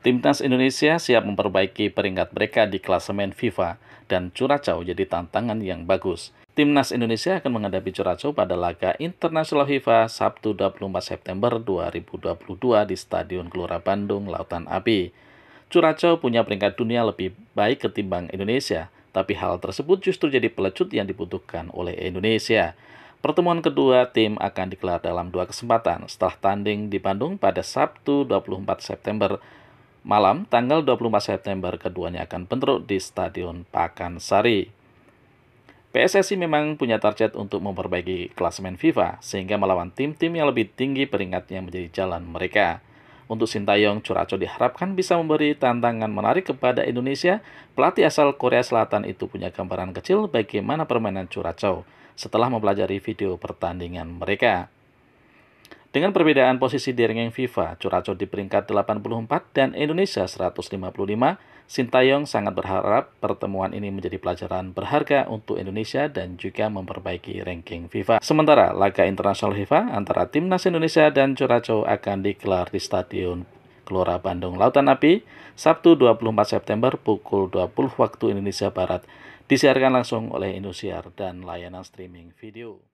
Timnas Indonesia siap memperbaiki peringkat mereka di klasemen FIFA dan Curacao jadi tantangan yang bagus. Timnas Indonesia akan menghadapi Curacao pada laga Internasional FIFA Sabtu 24 September 2022 di Stadion Gelora Bandung, Lautan Api. Curacao punya peringkat dunia lebih baik ketimbang Indonesia, tapi hal tersebut justru jadi pelecut yang dibutuhkan oleh Indonesia. Pertemuan kedua tim akan dikelar dalam dua kesempatan setelah tanding di Bandung pada Sabtu 24 September Malam tanggal 24 September keduanya akan bentrok di Stadion Pakansari. PSSI memang punya target untuk memperbaiki klasemen FIFA sehingga melawan tim-tim yang lebih tinggi peringkatnya menjadi jalan mereka. Untuk Sintayong, Curaco diharapkan bisa memberi tantangan menarik kepada Indonesia. Pelatih asal Korea Selatan itu punya gambaran kecil bagaimana permainan Curaco setelah mempelajari video pertandingan mereka. Dengan perbedaan posisi di ranking FIFA, Curacao di peringkat 84 dan Indonesia 155, Sintayong sangat berharap pertemuan ini menjadi pelajaran berharga untuk Indonesia dan juga memperbaiki ranking FIFA. Sementara laga internasional FIFA antara timnas Indonesia dan Curacao akan digelar di Stadion Gelora Bandung Lautan Api Sabtu 24 September pukul 20 waktu Indonesia Barat. Disiarkan langsung oleh Indosiar dan layanan streaming video.